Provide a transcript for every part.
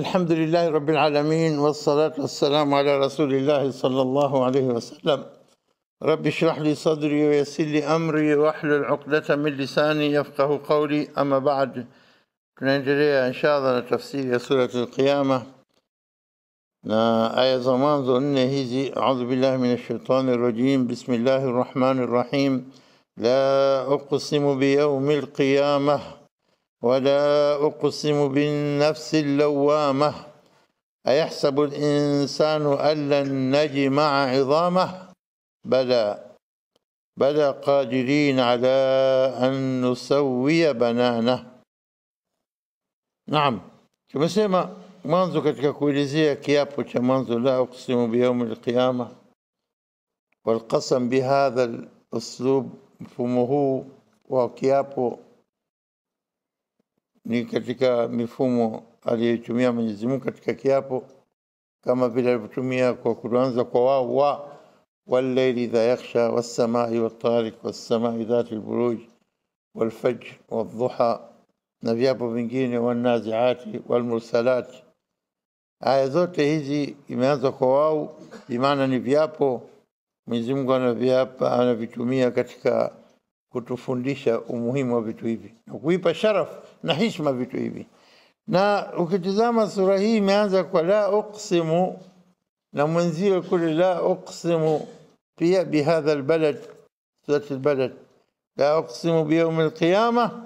الحمد لله رب العالمين والصلاة والسلام على رسول الله صلى الله عليه وسلم رب اشرح لي صدري ويسر لي أمري واحلل عقدة من لساني يفقه قولي أما بعد نجري إن شاء الله لتفسير سورة القيامة آية زمان ظن هيزي أعوذ بالله من الشيطان الرجيم بسم الله الرحمن الرحيم لا أقسم بيوم القيامة ولا أقسم بالنفس اللوامة أيحسب الإنسان أن لن نجمع عظامه بلى بلى قادرين على أن نسوي بنانه نعم tumesema mwanzo katika kuelezea kiapo cha mwanzo la uqsimu biyaumi alqiyama walqasam bihadha luslub mfumo huu wa kiapo ni katika mifumo aliyoitumia Mwenyezi Mungu katika kiapo, kama vile alivyotumia kwa kuanza kwa wao wa walleili idha yakhsha wassamai watariq wassamai dhati lburuj walfajr wadhuha na viapo vingine, wanaziati walmursalati. Aya zote hizi imeanza kwa wao, bimaana ni viapo Mwenyezi Mungu anaviapa anavitumia katika kutufundisha umuhimu wa vitu hivi na kuipa sharaf na hishma vitu hivi. Na ukitizama sura hii imeanza kwa la uqsimu na mwenzio kule la uqsimu pia bihadha albalad, surat albalad, la uqsimu biyaumi alqiyama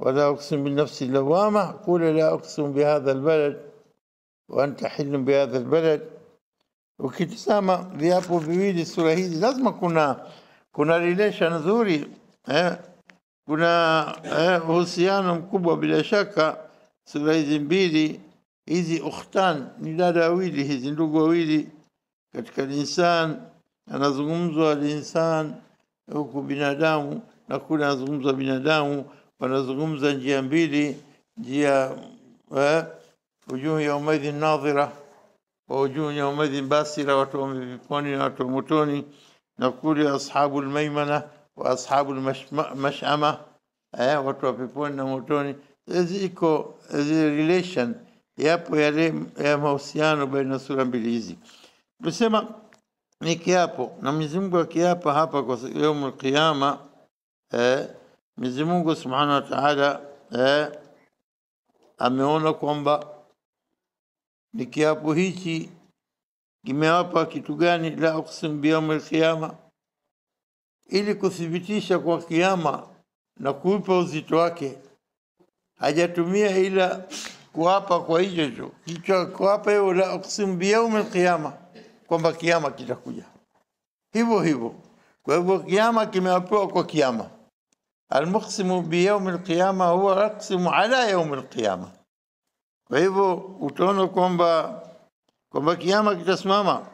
ولا أقسم بالنفس اللوامة قول لا أقسم بهذا البلد وأنت حل بهذا البلد ukitizama viapo viwili sura hizi lazima kuna kuna relation nzuri eh, kuna eh, uhusiano eh, mkubwa bila shaka. Sura hizi mbili hizi, ukhtan ni dada wawili, hizi ndugu wawili katika linsan, anazungumzwa linsan huku binadamu na kule anazungumzwa binadamu, wanazungumza njia mbili, njia eh, ya yaumaidhin nadhira wa ujuhu yaumaidhin basira, watu wa miviponi na watu wa motoni, na kule ashabu lmaimana waashabu lmashama eh, watu wa peponi na motoni. Ziko relation, yapo yale ya mahusiano baina sura mbili hizi. Tusema ni kiapo na Mwenyezi Mungu akiapa hapa kwa yaumul qiyama eh, Mwenyezi Mungu Subhanahu wa Ta'ala eh, ameona kwamba ni kiapo hichi kimewapa kitu gani? la uqsimu biyaumil qiyama ili kuthibitisha kwa kiama na kuipa uzito wake. Hajatumia ila kuapa kwa hicho hicho kichwa, kuapa hiyo, la uksimu biyaumi lqiyama, kwamba kiama kitakuja hivyo hivyo. Kwa hivyo kiama kimeapewa kwa kiama. Almuksimu biyaumi lqiyama huwa aksimu ala yaumi lqiyama. Kwa hivyo utaona kwamba kwamba kiama kitasimama,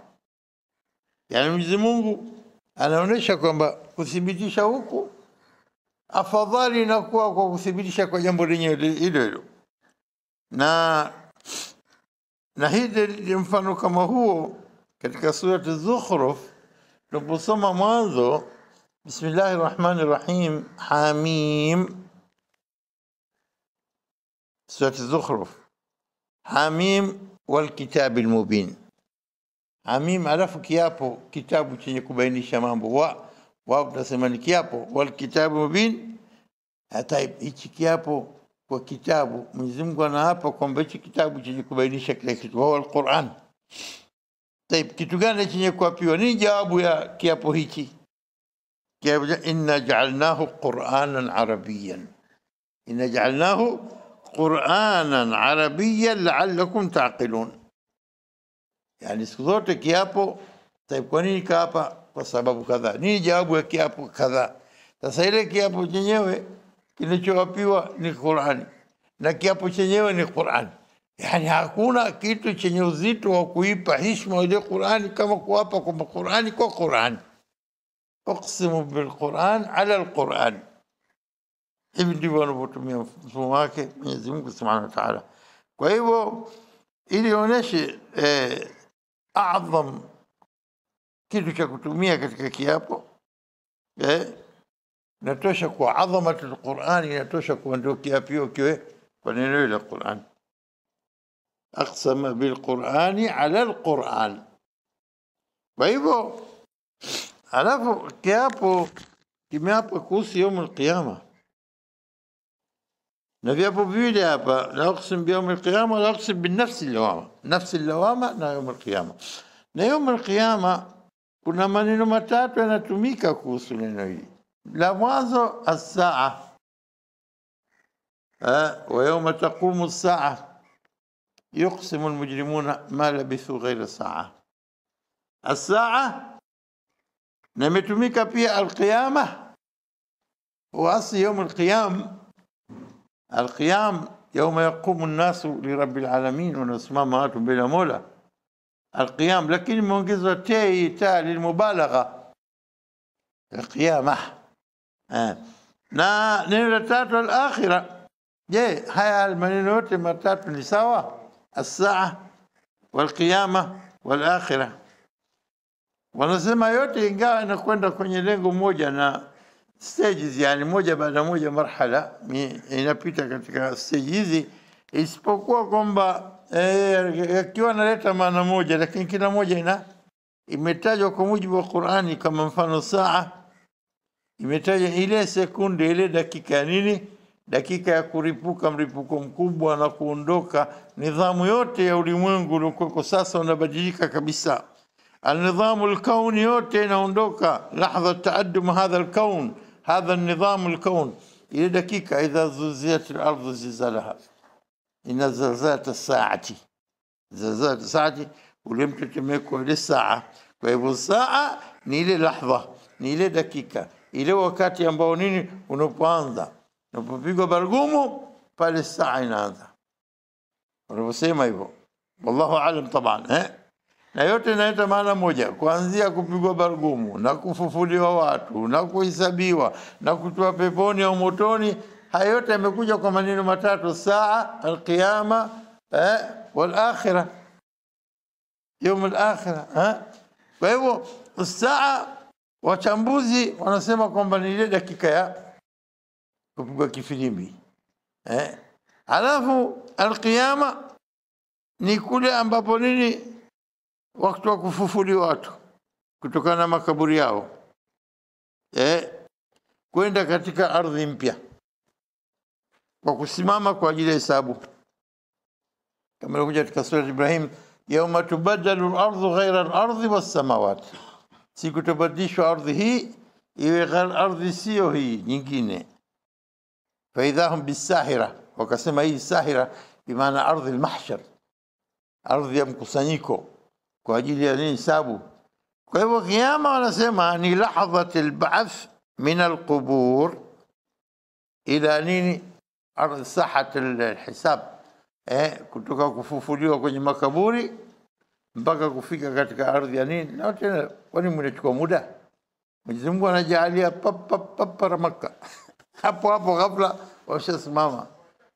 yani Mwenyezi Mungu anaonyesha kwamba kuthibitisha huku afadhali inakuwa kwa kuthibitisha kwa jambo lenyewe hilo hilo, na na hii mfano kama huo katika surati Zukhruf tunaposoma mwanzo, bismillahi rahmani rahim, hamim, surati Zukhruf, hamim walkitabi lmubin Amim alafu kiapo kitabu chenye kubainisha mambo wa wao tunasema ni kiapo wal kitabu mubin hata hichi kiapo kwa kitabu Mwenyezi Mungu anaapa kwamba hichi kitabu chenye kubainisha kile kitu wa alquran Taib, kitu gani chenye kuapiwa? ni jawabu ya kiapo hichi? Kiapo inna jaalnahu quranan arabiyan, inna jaalnahu quranan arabiyan laallakum taqilun. Yani siku zote kiapo, kwa nini kaapa? Kwa sababu kadhaa. Nini jawabu ya kiapo kadhaa? Sasa ile kiapo chenyewe kilichoapiwa ni Qur'ani na kiapo chenyewe ni Qur'ani. Yani hakuna kitu chenye uzito wa kuipa heshima ile Qur'ani kama kuapa kwamba Qur'ani kwa Qur'ani. Uqsimu bilquran ala alquran. Hivi ndivyo wanavyotumia mfumo wake Mwenyezi Mungu Subhanahu wa Ta'ala. Kwa hivyo ili onyeshe eh, أعظم كيتو كتومية كتك كيابو إيه نتوشكو عظمة القرآن نتوشكو أندو كيابيو كيو فنينوي القرآن أقسم بالقرآن على القرآن بايبو على كيابو كيابو كوس يوم القيامه نبي ابو بيولي لا اقسم بيوم القيامه لا اقسم بالنفس اللوامه نفس اللوامه نا يوم القيامه نا يوم القيامه كنا منين ما تاتو انا تميكا كوسو لنوي لوازو الساعه أه ويوم تقوم الساعه يقسم المجرمون ما لبثوا غير ساعه الساعه نمتوميكا بيها القيامه واصل يوم القيامه القيام يوم يقوم الناس لرب العالمين ونسمى بلا مولا القيام لكن منقذة تي تا للمبالغة القيامة آه. نا نلتات الآخرة جي هاي المنينوت مرتات سوا الساعة والقيامة والآخرة wanasema يوتي ingawa inakwenda kwenye lengo moja na stages, yani moja baada moja marhala inapita katika stage hizi, isipokuwa kwamba yakiwa eh, e, naleta maana moja, lakini kila moja ina imetajwa kwa mujibu wa Qur'ani. Kama mfano saa imetajwa ile sekunde, ile dakika ya nini? Dakika ya kuripuka mripuko mkubwa na kuondoka. Nidhamu yote ya ulimwengu uliokuweko sasa unabadilika kabisa. النظام الكون يوتي نوندوكا لحظة تقدم هذا الكون هذا النظام الكون إلى دقيقة إذا زلزلت الأرض زلزالها إن زلزالة الساعة زلزالة الساعة ولم تتمكن للساعة فإذا الساعة نيل لحظة نيل دكيكا إلى وكات ينبونيني ونبواندا نبوبيقو برقومو فالساعة هذا ونبسيما يبو والله أعلم طبعا ها na yote inaleta maana moja, kuanzia kupigwa bargumu na kufufuliwa watu na kuhesabiwa na kutoa peponi au motoni. Haya yote yamekuja kwa maneno matatu: saa alqiyama, eh, wal akhira, yaum al akhira. Eh, kwa hivyo saa, wachambuzi wanasema kwamba ni ile dakika ya kupigwa kifilimbi eh. Alafu alqiyama ni kule ambapo nini wakati wa kufufuli watu kutokana na makaburi yao eh, kwenda katika ardhi mpya kwa kusimama kwa ajili ya hesabu, kama ilivyokuja katika sura Ibrahim, yauma tubaddalu lardhu ghaira lardhi wassamawati, siku tabadilishwa ardhi hii iwe ardhi siyo hii nyingine. Faidha hum bisahira, wakasema hii sahira bimaana ardhi lmahshar, ardhi ya mkusanyiko kwa ajili ya nini? Sabu. Kwa hivyo kiama wanasema ni lahadhat lbath min alqubur ila nini, sahat lhisab eh, kutoka kufufuliwa kwenye makaburi mpaka kufika katika ardhi ya nini. Na tena kwani mnachukua muda? Mwenyezi Mungu anajalia papapapara Maka hapo hapo, ghafla washasimama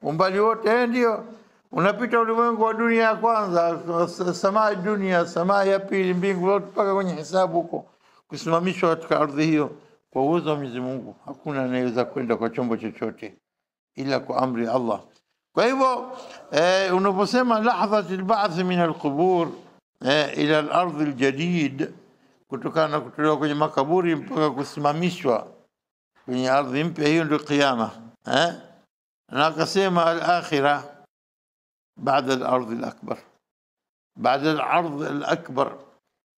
umbali wote, ndio unapita ulimwengu wa dunia ya kwanza, samaa dunia, samaa ya pili, mbingu, lote mpaka kwenye hesabu huko, kusimamishwa katika ardhi hiyo kwa uwezo wa Mwenyezi Mungu. Hakuna anayeweza kwenda kwa chombo chochote ila kwa amri ya Allah. Kwa hivyo eh, unaposema lahdhat lbathi min alqubur eh, ila lardhi ljadid, kutokana na kutolewa kwenye makaburi mpaka kusimamishwa kwenye ardhi mpya, hiyo ndio kiyama eh? na akasema alakhira بعد الأرض الأكبر بعد العرض الأكبر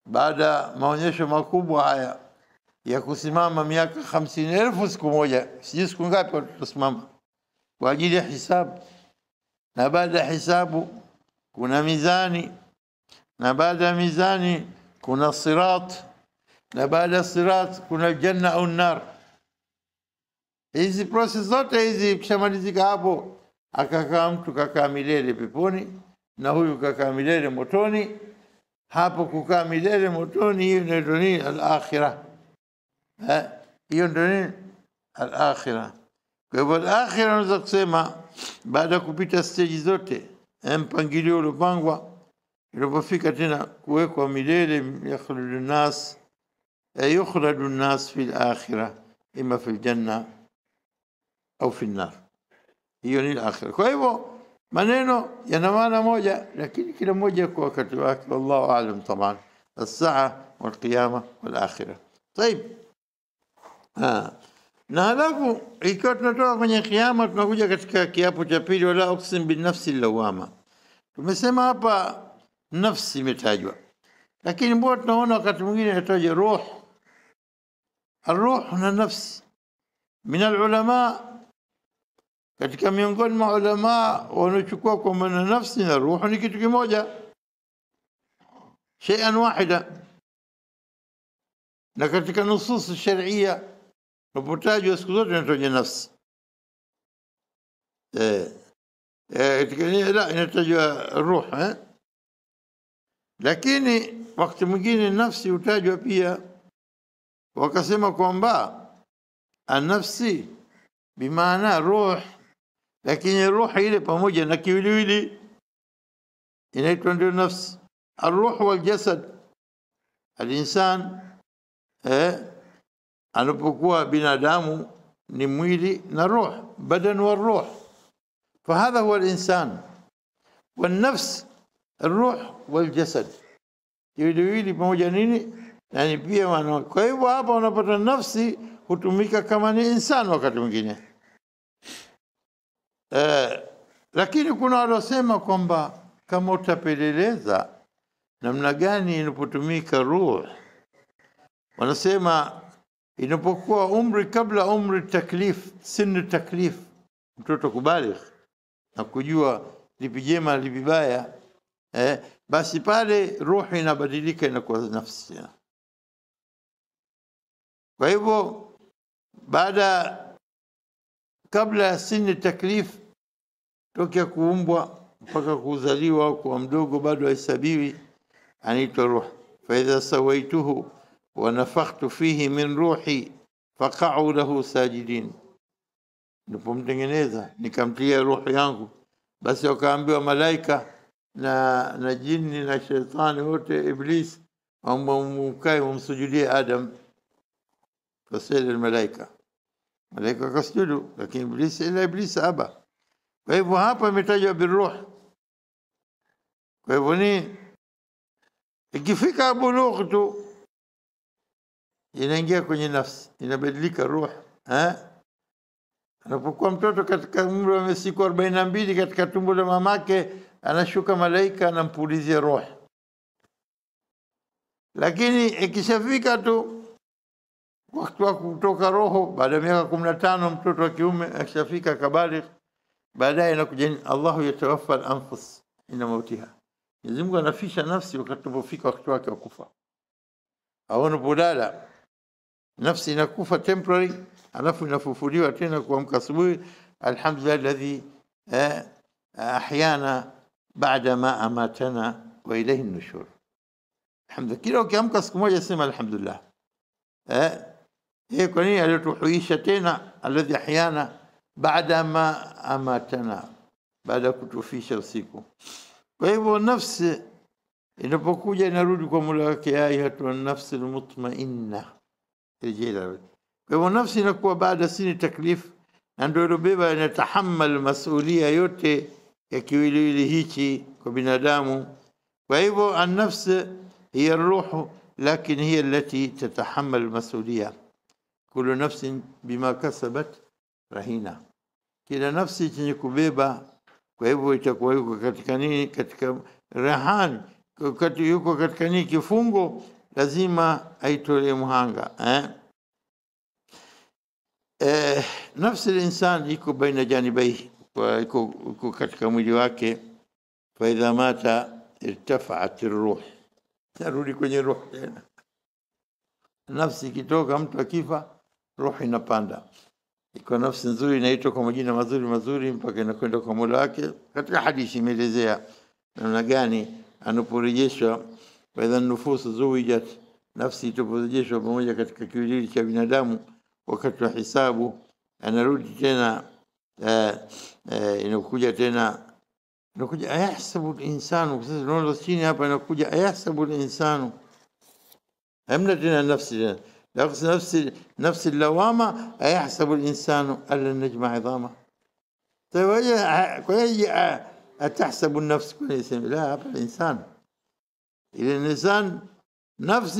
بعد ما نشى ما كوب يا يكو سمام مياك خمسين ألف وسكم وجا سيس كون قاب تسمام واجد حساب نبعد حسابه كنا ميزاني نبعد ميزاني كنا صراط نبعد صراط كنا الجنة أو النار هذه بروسيسات هذه بشمال ذيك أبو akakaa mtu kakaa milele peponi na huyu kakaa milele motoni. Hapo kukaa milele motoni, hiyo ndio nini? alakhira akhirah Hiyo ndio nini? alakhira Kwa hivyo alakhira unaweza kusema baada ya kupita steji zote, mpangilio uliopangwa, ilipofika tena kuwekwa milele, yakhladu nas yukhladu nas fi al ima fi al-janna au fi an-nar. hiyo ni akhira. Kwa hivyo maneno yana maana moja, lakini kila moja kwa wakati wake. Wallahu aalam taban, alsaa walqiyama walakhira. Taib. Ah. na halafu ikiwa tunatoka kwenye kiama tunakuja katika kiapo cha pili, wala uksim binafsi lawama. Tumesema hapa nafsi imetajwa, lakini mbona tunaona wakati mwingine inataja ruh, الروح na nafsi min alulama katika miongoni mwa ulamaa wanaochukua kwa maana nafsi na ruhu ni kitu kimoja, shay'an wahida. Na katika nusus sharia unapotajwa siku zote inataja nafsi eh, eh, la inatajwa ruh eh? Lakini wakati mwingine nafsi hutajwa pia, wakasema kwamba anafsi bimaana ruh lakini ruhu ile pamoja na kiwiliwili inaitwa ndio nafsi. Arruhu waljasad, alinsan eh, anapokuwa binadamu ni mwili na ruh, badan wa ruh, fahadha huwa alinsan والنفس arruh waljasad, kiwiliwili pamoja nini yani ni pia. Kwa hivyo hapa unapata nafsi hutumika kama ni insan wakati mwingine eh, lakini kuna waliosema kwamba kama utapeleleza namna gani inapotumika ruh, wanasema inapokuwa umri kabla umri taklif, sinu taklif, mtoto kubaligh na kujua lipi jema lipi baya eh, basi pale ruhu inabadilika inakuwa nafsi. Kwa hivyo baada kabla ya sin taklif taklifu, tokea kuumbwa mpaka kuzaliwa kwa mdogo, bado haisabiwi anaitwa ruh. Faidha sawaituhu wa nafakhtu fihi min ruhi faqau lahu sajidin, nilipomtengeneza nikamtia ruhu yangu, basi wakaambiwa malaika na, na jini na shetani wote Iblis mkae mumsujudie Adam, fasajada almalaika malaika kasjudu, lakini iblisi, ila iblisi aba. Kwa hivyo hapa imetajwa biruh. Kwa hivyo ni ikifika bulugh tu inaingia kwenye nafsi, inabadilika ruh anapokuwa mtoto katika umri wa siku arobaini na mbili katika tumbo la mamake, anashuka malaika anampulizia ruh, lakini ikishafika eh, tu wakati wa kutoka roho baada ya miaka kumi na tano mtoto wa kiume akishafika kabaligh baadaye inakuja Allahu yatawaffa al-anfus ina mautiha Mwenyezi Mungu anafisha nafsi wakati unapofika wakati wake wa kufa au unapolala nafsi inakufa temporary alafu inafufuliwa tena kuamka asubuhi alhamdulillah alladhi ahyana baada ma amatana wa ilayhi nushur alhamdulillah kila ukiamka siku moja sema alhamdulillah eh هي قنية التي حيشتنا الذي أحيانا بعدما أماتنا baada ya kutufisha usiku. Kwa hivyo nafsi inapokuja inarudi kwa mula wake, ya ayuha nafsi almutmainna, rejea ila Kwa hivyo nafsi inakuwa baada sini taklifu, na ndio ilobeba inatahamal masulia yote ya kiwiliwili hichi kwa binadamu. Kwa hivyo annafsi hiya ruhu, lakini hiya allati tatahamal masulia kullu nafsin bima kasabat rahina, kila nafsi chenye kubeba. Kwa hivyo itakuwa yuko katika nini? Katika rahani, wakati yuko katika nini? Kifungo, lazima aitolee mhanga eh? Eh, nafsi ya insani iko baina janibaihi, iko katika mwili wake. Faidha mata irtafaat ruh, tarudi kwenye ruh tena. Nafsi ikitoka, mtu akifa roho inapanda, iko nafsi nzuri inaitwa kwa majina mazuri mazuri mpaka inakwenda kwa Mola wake. Katika hadithi imeelezea namna gani anaporejeshwa, waidha nufusu zuwijat, nafsi itaporejeshwa pamoja katika kiwiliwili cha binadamu wakati wa hisabu, anarudi tena eh, eh, inakuja tena inakuja ayahsabu linsanu. Sasa tunaona chini hapa inakuja ayahsabu linsanu, hamna tena nafsi tena نفس نفس نفس اللوامه ايحسب الانسان الا نجمع عظامه؟ اتحسب طيب، النفس لا الانسان الانسان نفس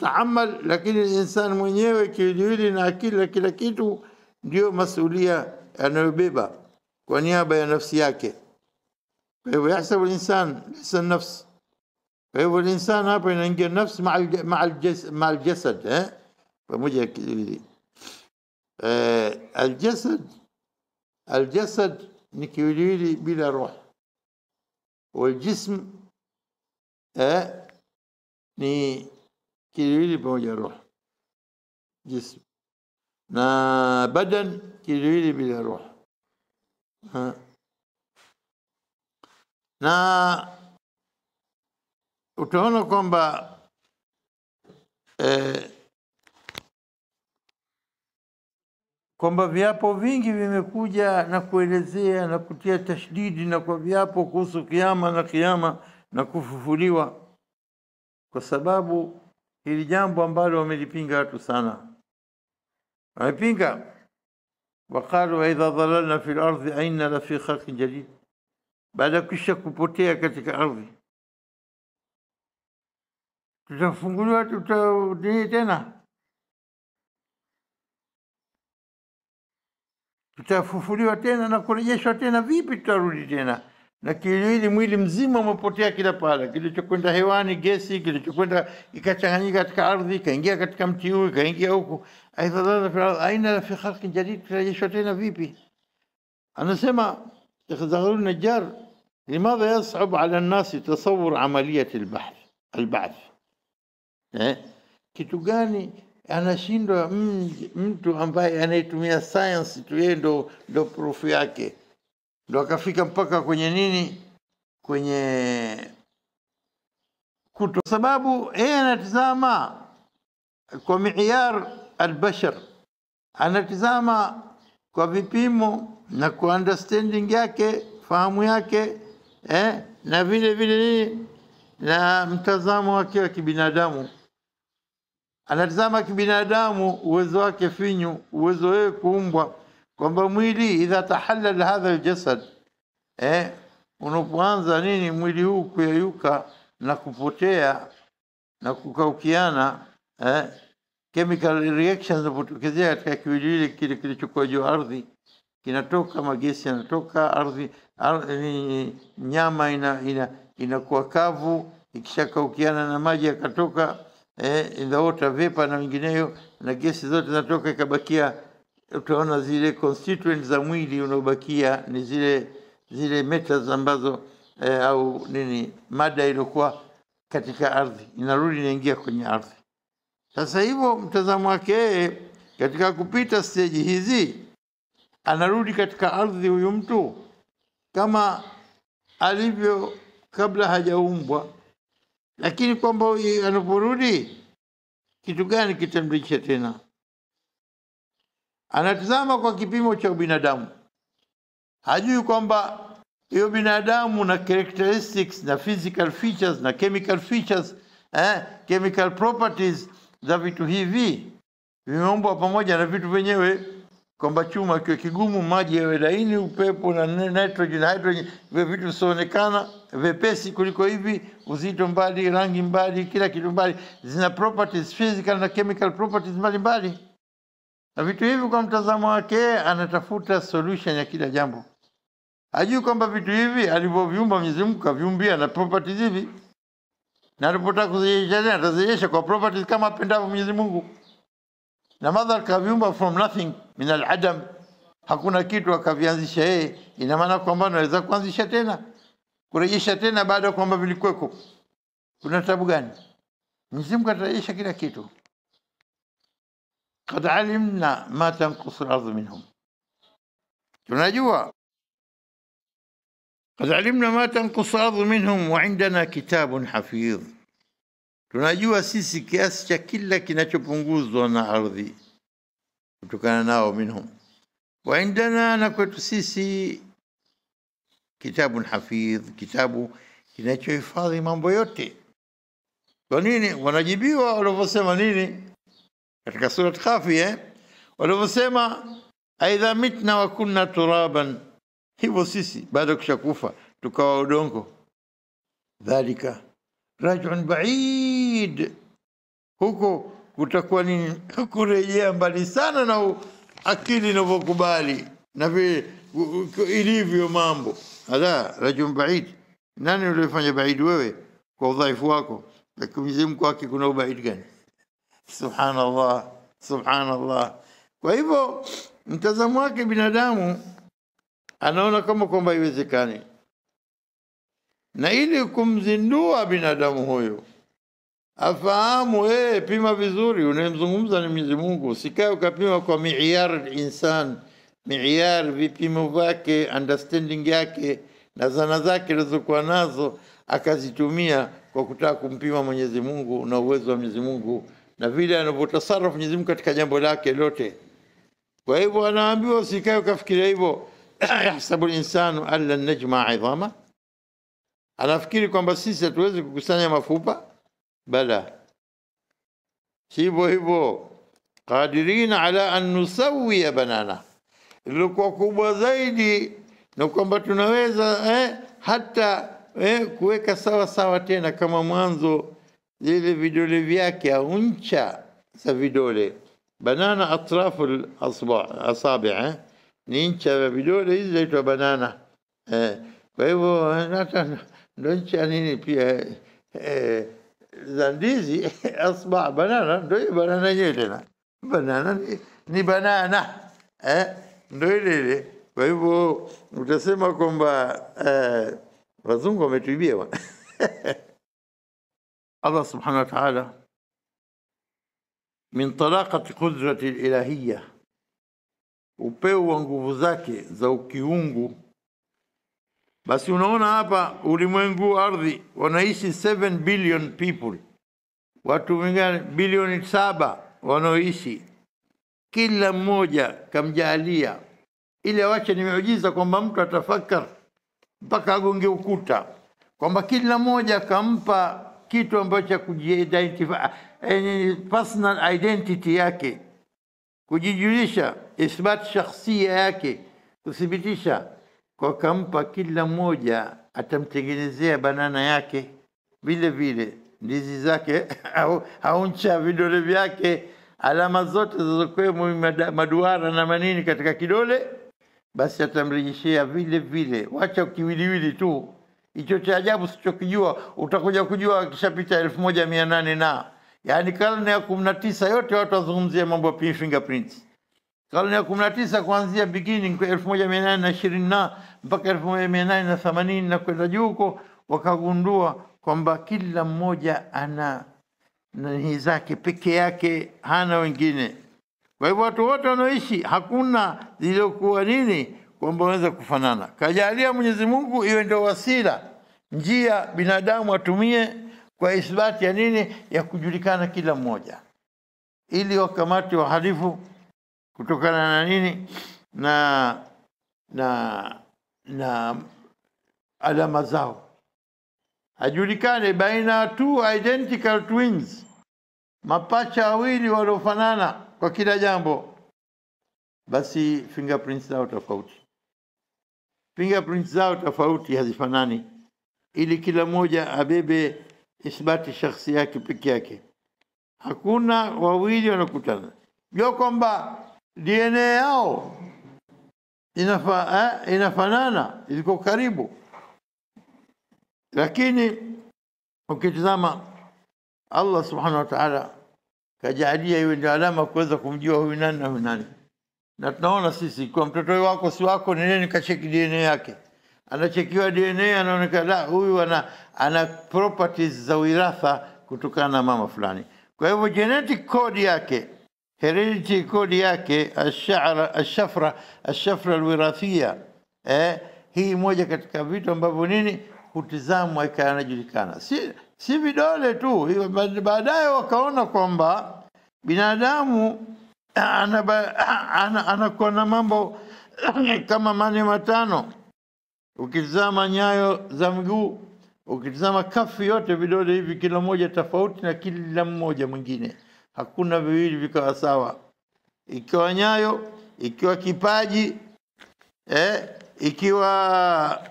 تعمل لكن الانسان من مونيو كيدوري ناكل لكن كيتو ديو مسؤوليه انا بيبا ونيابه نفسياك ويحسب طيب، الانسان ليس النفس فهو طيب، الانسان هذا ينجي النفس مع مع الجسد مع الجسد ها pamoja ya kiwili eh, aljasad aljasad ni kiwiliwili bila roho waljism eh, ni kiwiliwili pamoja roho jism na badan kiwiliwili bila roho eh. na utaona kwamba eh, kwamba viapo vingi vimekuja na kuelezea na kutia tashdidi na kwa viapo kuhusu kiama na kiama na kufufuliwa, kwa sababu hili jambo ambalo wamelipinga watu sana, wamepinga waqalu waidha dhalalna fi lardhi aina la fi khalqin jadid, baada ya kisha kupotea katika ardhi tutafunguliwa, tuta tena tutafufuliwa tena na kurejeshwa tena. Vipi tutarudi tena? na kiwiliwili mwili mzima umepotea kila pala, kilichokwenda hewani gesi, kilichokwenda ikachanganyika katika ardhi, ikaingia katika mti huu, ikaingia huku. Aina fi khalqi jadid, tutarejeshwa tena vipi? Anasema Zaghlul Najjar, limadha yasab ala nnasi tasawur amaliyat albath albath, kitu gani anashindwa mtu ambaye anayetumia sayansi tu, yeye ndo ndo profu yake, ndo akafika mpaka kwenye nini, kwenye kuto, sababu yeye anatizama kwa miyar albashar, anatizama kwa vipimo na kwa understanding yake, fahamu yake eh, na vile vile nini na mtazamo wake wa kibinadamu anatizama kibinadamu, uwezo wake finyu, uwezo wewe kuumbwa, kwamba mwili idha tahallal hadha aljasad, eh, unapoanza nini mwili huu kuyayuka na kupotea na kukaukiana eh, chemical reactions zinapotokezea katika kiwiliwili kile kilichokuwa juu ardhi, kinatoka magesi, yanatoka ardhi, ardhi nyama inakuwa ina, inakuwa kavu, ikishakaukiana na maji yakatoka eh, inaota vepa na mingineyo, na gesi zote zinatoka, ikabakia utaona zile constituent za mwili unaobakia ni zile zile metals ambazo eh, au nini mada iliyokuwa katika ardhi inarudi inaingia kwenye ardhi. Sasa hivyo mtazamo wake katika kupita steji hizi, anarudi katika ardhi huyu mtu kama alivyo kabla hajaumbwa lakini kwamba anaporudi kitu gani kitamrudisha tena? Anatazama kwa kipimo cha binadamu, hajui kwamba hiyo binadamu na characteristics na physical features na chemical features eh, chemical properties za vitu hivi vimeumbwa pamoja na vitu vyenyewe kwamba chuma kiwe kigumu, maji yawe laini, upepo na nitrogen, hydrogen vile vitu visionekana vepesi kuliko hivi, uzito mbali, rangi mbali, kila kitu mbali, zina properties physical na chemical properties mbalimbali mbali. Na vitu hivi kwa mtazamo wake anatafuta solution ya kila jambo. ajui kwamba vitu hivi alivyoviumba Mwenyezi Mungu kaviumbia na properties hivi, na alipotaka kuzirejesha atazirejesha kwa properties kama apendavyo Mwenyezi Mungu, na madhal kaviumba from nothing min aladam, hakuna kitu akavianzisha yeye. Ina maana kwamba anaweza kuanzisha tena, kurejesha tena baada ya kwamba vilikuweko. Kuna tabu gani? Mwenyezi Mungu atarejesha kila kitu. Kad alimna ma tanqusu lardhu minhum, tunajua. Kad alimna ma tanqusu lardhu minhum wa indana kitabun hafidh, tunajua sisi kiasi cha kila kinachopunguzwa na ardhi kutokana nao minhum wa indana, na kwetu sisi kitabun hafidh, kitabu kinachohifadhi mambo yote. Kwa nini wanajibiwa walivyosema nini katika Surat Kafi eh? walivyosema aidha mitna wa kunna turaban, hivyo sisi baada kushakufa tukawa udongo. Dhalika rajun baid, huko kutakuwa ni kurejea mbali sana na akili inavyokubali na vile ilivyo mambo. Hadha rajum baid, nani uliofanya baid wewe kwa udhaifu wako? Lakini Mwenyezi Mungu wake kuna ubaid gani? Subhanallah, subhanallah. Kwa hivyo mtazamo wake binadamu anaona kama kwamba haiwezekani, na ili kumzindua binadamu huyo afahamu yeye, eh, pima vizuri, unayemzungumza ni Mwenyezi Mungu. Usikae ukapima kwa miyar insan, miyar vipimo vyake, understanding yake na zana zake alizokuwa nazo akazitumia kwa kutaka kumpima Mwenyezi Mungu na uwezo wa Mwenyezi Mungu na vile anavyotasarafu Mwenyezi Mungu katika jambo lake lote. Kwa hivyo anaambiwa usikae ukafikiria hivyo, yahsabu linsanu alla najma idhama, anafikiri kwamba sisi hatuwezi kukusanya mafupa Bala, hivyo hivyo qadirina ala an nusawia banana, ilikuwa kubwa zaidi na kwamba tunaweza eh, hata eh, kuweka sawa sawa tena kama mwanzo, zile vidole vyake au ncha za vidole. Banana atrafu asabi eh, ni ncha ya vidole hizi zaitwa banana eh. Kwa hivyo eh, hata ndo ncha nini pia eh, eh, za ndizi asba banana, ndio ile banana yenyewe tena. Banana ni, ni banana eh, ndio ile ile. Kwa hivyo utasema kwamba eh, wazungu bwana Allah subhanahu wa ta'ala min talaqati qudrati ilahiyya, upeo wa nguvu zake za ukiungu basi unaona hapa ulimwengu ardhi wanaishi 7 billion people, watu wengine bilioni saba wanaoishi, kila mmoja kamjaalia. Ili awache ni miujiza kwamba mtu atafakar mpaka agonge ukuta, kwamba kila mmoja kampa kitu ambacho cha kujiidentify, eh, personal identity yake, kujijulisha, ithbat shakhsia yake, kuthibitisha kwa kampa kila mmoja atamtengenezea banana yake vile vile ndizi zake au, au ncha vidole vyake alama zote zilizokuwemo maduara na manini katika kidole, basi atamrejeshea vile vile. Wacha kiwiliwili tu hicho cha ajabu sichokijua, utakuja kujua akishapita elfu moja mia nane na yaani karne ya kumi na tisa yote watu wazungumzia mambo ya fingerprints karne ya kumi na tisa kuanzia beginning elfu moja mia nane na ishirini na mpaka elfu moja mia nane na themanini na kwenda juu huko, wakagundua kwamba kila mmoja ana nani zake peke yake, hana wengine. Kwa hivyo watu wote wanaoishi hakuna lililokuwa nini kwamba wanaweza kufanana. Kajalia Mwenyezi Mungu iwe ndio wasila, njia binadamu atumie kwa isbati ya nini, ya kujulikana kila mmoja, ili wakamati wahalifu kutokana na nini na na na alama zao hajulikane baina two identical twins, mapacha wawili waliofanana kwa kila jambo, basi fingerprints zao tofauti, fingerprints zao tofauti, hazifanani, ili kila mmoja abebe isbati shakhsi yake peke yake. Hakuna wawili wanakutana, jua kwamba DNA yao inafa, eh, inafanana, iliko karibu, lakini ukitizama Allah subhanahu wa ta'ala kajalia iwe ndio alama kuweza kumjua huyu nani na huyu nani. Na tunaona sisi kwa mtoto wako si wako, nini, kacheki DNA yake, anachekiwa DNA, anaonekana huyu ana, ana properties za wiratha kutokana na mama fulani. Kwa hivyo genetic code yake heredity code yake ashara ashafra ashafra alwirathia eh, hii moja katika vitu ambavyo nini hutizamwa ikawa inajulikana, si si vidole tu. Baadaye wakaona kwamba binadamu anakuwa na mambo kama mane matano, ukitizama nyayo za mguu, ukitizama kafu yote, vidole hivi kila moja tofauti na kila mmoja mwingine hakuna viwili vikawa sawa, ikiwa nyayo, ikiwa kipaji eh, ikiwa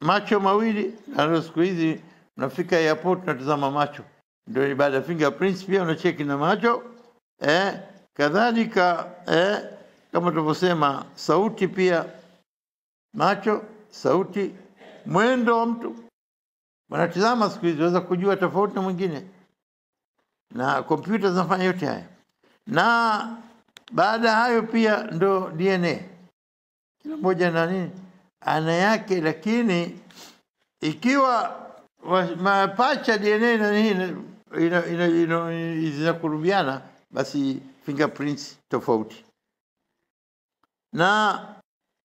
macho mawili. Na siku hizi mnafika airport, tunatazama macho, ndio ibada fingerprints, pia unacheki na macho eh, kadhalika eh, kama tulivyosema, sauti pia, macho, sauti, mwendo wa mtu wanatizama siku hizi, waweza kujua tofauti na mwingine na kompyuta zinafanya yote haya, na baada ya hayo pia ndo DNA. Kila mmoja na nini ana yake, lakini ikiwa mapacha DNA na nini zinakurubiana, basi fingerprints tofauti. Na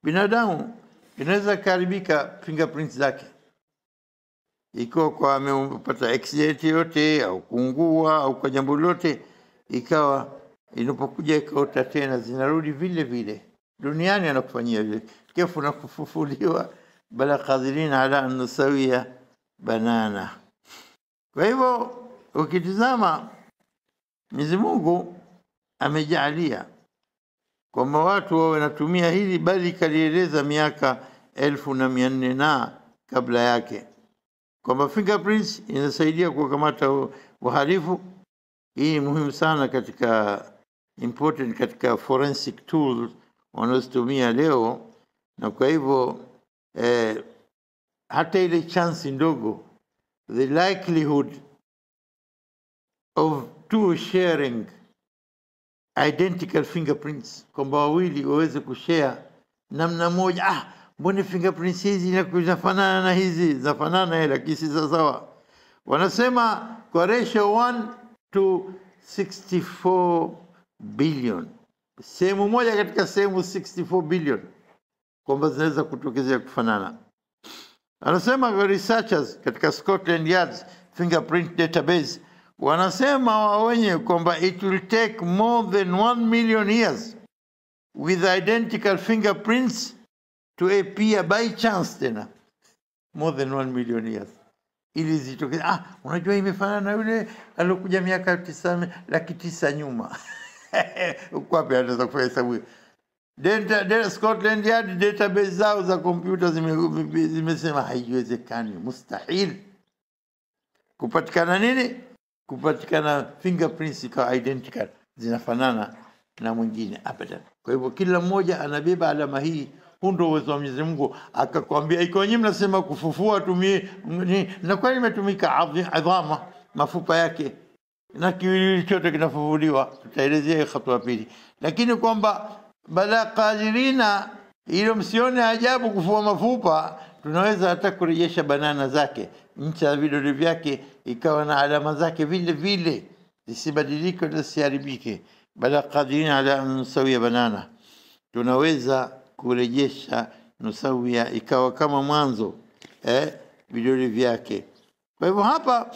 binadamu inaweza karibika fingerprints zake ikiwa kwa amepata accident yote au kuungua au kwa jambo lolote, ikawa inapokuja ikaota tena, zinarudi vile vile. Duniani anakufanyia vile kefu na kufufuliwa, bala kadhirina ala anusawia banana. Kwa hivyo ukitizama, Mwenyezi Mungu amejaalia kwamba watu wao wanatumia hili, bali kalieleza miaka elfu na mia nne na kabla yake kwamba fingerprints inasaidia kuwakamata wahalifu. Hii ni muhimu sana katika important katika forensic tools wanazotumia leo, na kwa hivyo eh, hata ile chance ndogo, the likelihood of two sharing identical fingerprints, kwamba wawili waweze kushare namna moja ah, mbone fingerprints hizi inakuzafanana na hizi zafanana, kisi za sawa. Wanasema kwa ratio 1 to 64 billion, sehemu moja katika sehemu 64 billion, kwamba zinaweza kutokezea kufanana. Anasema kwa researchers katika Scotland Yard fingerprint database wanasema wawenye kwamba it will take more than 1 million years with identical fingerprints to e pia by chance tena more than one million years ili ilizitokeza. Ah, unajua imefanana na yule aliokuja miaka tisa, laki tisa nyuma kwapi anaweza kufanya hesabu hiyo? Data, data, Scotland Yard database zao za kompyuta zimesema zime, zime haiwezekani, mustahil kupatikana nini, kupatikana fingerprints ikawa identical zinafanana na mwingine abadan. Kwa hivyo kila mmoja anabeba alama hii huu ndio uwezo wa Mwenyezi Mungu, akakwambia ikiwa nyinyi mnasema kufufua tumie, na kwani imetumika adhama, mafupa yake na kiwiliwili chote kinafufuliwa, tutaelezea hiyo hatua pili, lakini kwamba bala qadirina, hilo msione ajabu kufua mafupa, tunaweza hata kurejesha banana zake, ncha ya vidole vyake ikawa na alama zake vile vile, zisibadilike na zisiharibike. Bala qadirina ala an sawia banana, tunaweza kurejesha nusawia ikawa kama mwanzo eh, vidole vyake. Kwa hivyo hapa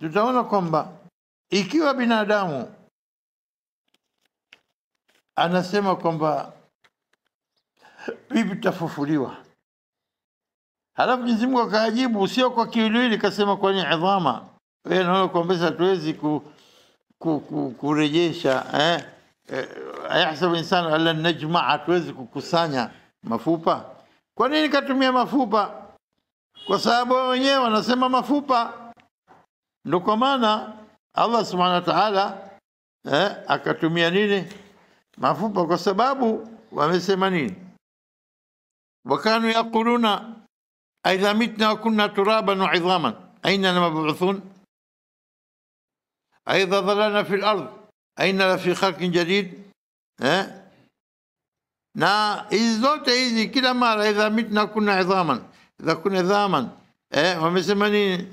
tutaona kwamba ikiwa binadamu anasema kwamba vipi tutafufuliwa, halafu Mwenyezi Mungu akaajibu sio kwa kiwiliwili, kasema kwani idhama wewe, naona kwamba sasa hatuwezi ku, ku, ku, kurejesha eh ayahsabu insanu allan najma, hatuwezi kukusanya mafupa. Kwa nini katumia mafupa? Kwa sababu wenyewe wanasema mafupa. Ndio kwa maana Allah subhanahu wa ta'ala eh, akatumia nini mafupa, kwa sababu wamesema nini, wakanu yaquluna aidha mitna wa kunna turaban wa idhaman aina mabuthun aidha dhalalna fi lardh أين في خلق جديد ها نا إذ دوت إذ كلا مرة إذا متنا كنا عظاما إذا كنا عظاما ومثل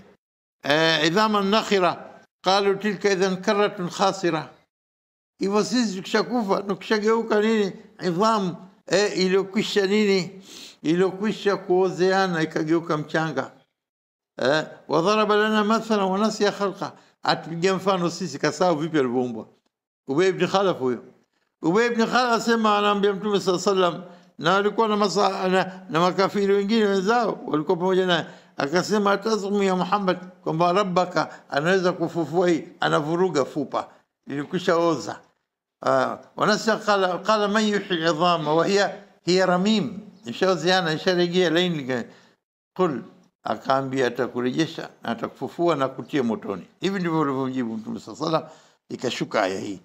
عظاما نخرة قالوا تلك إذا كرة خاسرة إيوا سيز كشاكوفا نكشاكيو كانيني عظام iliyokwisha nini iliyokwisha kuozeana ikageuka mchanga eh, wadharaba lana mathala wanasia khalqa, atupigia mfano sisi, kasahau vipi alivyoumbwa. أبي بن خلف هو أبي بن خلف سمع عن النبي صلى الله عليه وسلم نالكو أنا مصا أنا نما كافير وينجي نزاو والكو بوجنا أكسم أتزم يا محمد كم ربك أنا إذا كففوي أنا فروج فوبا يعني لكوشا أوزا آه. ونسى قال قال من يحيي العظام وهي هي رميم إن شاء الله زيانا إن شاء لين قل أكان بي أتكوريجيشا أتكففوا أنا كتير موتوني إبن دي بولو بجيبون تلو سصلا إكا شكاية هي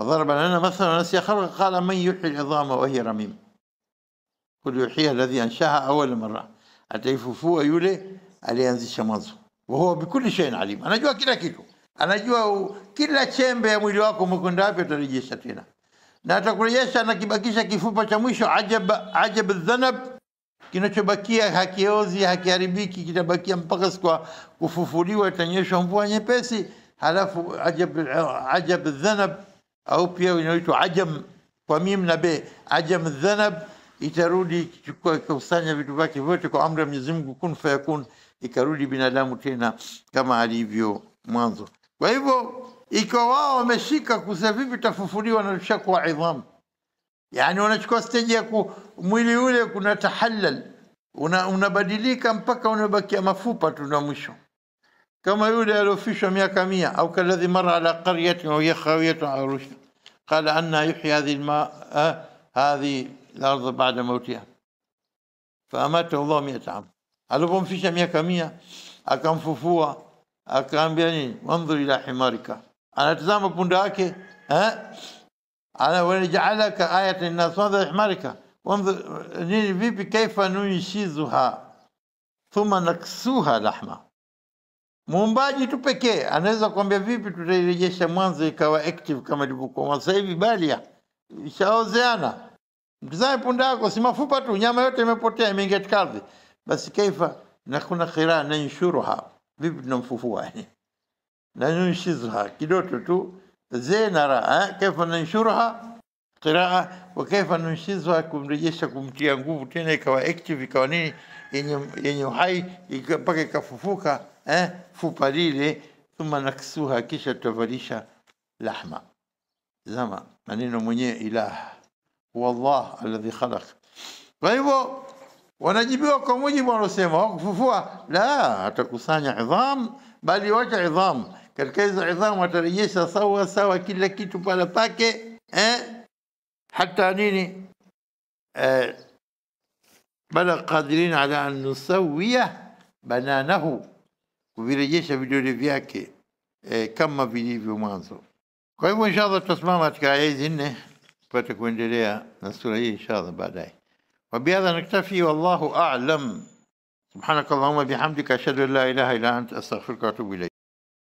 وضرب لنا مثلا نسي خلقه قال من يحيي العظام وهي رميم قل يحييها الذي انشاها اول مره ataifufua yule alianzisha mwanzo wahuwa bikuli shay'in alim anajua kila kitu anajua kila chembe ya mwili wako umekwenda wapi atarejesha tena na atakurejesha na kibakisha kifupa cha mwisho ajab ajab dhanab kinachobakia hakiozi hakiharibiki kitabakia mpaka siku kufufuliwa itanyeshwa mvua nyepesi halafu ajab ajab dhanab au pia inaitwa ajam kwa mim na be ajam dhanab itarudi ikichukua ikakusanya vitu vyake vyote kwa amri ya Mwenyezi Mungu, kun fayakun, ikarudi binadamu tena kama alivyo mwanzo. Kwa hivyo ikiwa wao wameshika kusema vipi tafufuliwa na tushakuwa idham, yani wanachukua steji ya mwili ule kuna tahallal, unabadilika una mpaka unabakia mafupa tu na mwisho كما يولى في مئة كمية أو كالذي مر على قرية وهي خاوية على عروشها قال أنها يحيي هذه الماء آه هذه الأرض بعد موتها فأماته الله مئة عام ألبهم فيش مئة كمية أكام ففوة أكام بياني وانظر إلى حمارك أنا تزام بنداك ها آه، أنا ونجعلك آية للناس وانظر حمارك وانظر فيبي كيف ننشزها ثم نكسوها لحمه Muumbaji tu pekee anaweza kuambia vipi tutairejesha mwanzo ikawa active kama ilivyokuwa mwanzo. Sasa hivi ya ishaozeana, mtizame punda yako, si mafupa tu, nyama yote imepotea, imeingia katika ardhi. Basi kaifa na kuna khira na ha vipi tunamfufua yani na nunshizha kidoto tu zena ra eh? kaifa na ha qiraa eh, wa kaifa nunshizha, kumrejesha kumtia nguvu tena ikawa active ikawa nini yenye yenye uhai mpaka ikafufuka eh, fupa lile thumma naksuha, kisha tutavalisha lahma. Zama maneno mwenyewe ilah wallah alladhi khalaq. Kwa hivyo wanajibiwa kwa mujibu wanaosema wakufufua, la, atakusanya idham, bali wacha idham katika hizo idham atarejesha sawa sawa kila kitu pale pake eh? hata nini eh, bala qadirin ala an nusawia bananahu kuvirejesha vidole vyake e, kama vilivyo mwanzo. Kwa hivyo inshallah tutasimama katika aya hizi nne tupate kuendelea na sura hii inshallah baadaye. وبهذا نكتفي والله أعلم سبحانك اللهم بحمدك أشهد أن لا إله إلا أنت أستغفرك وأتوب إليك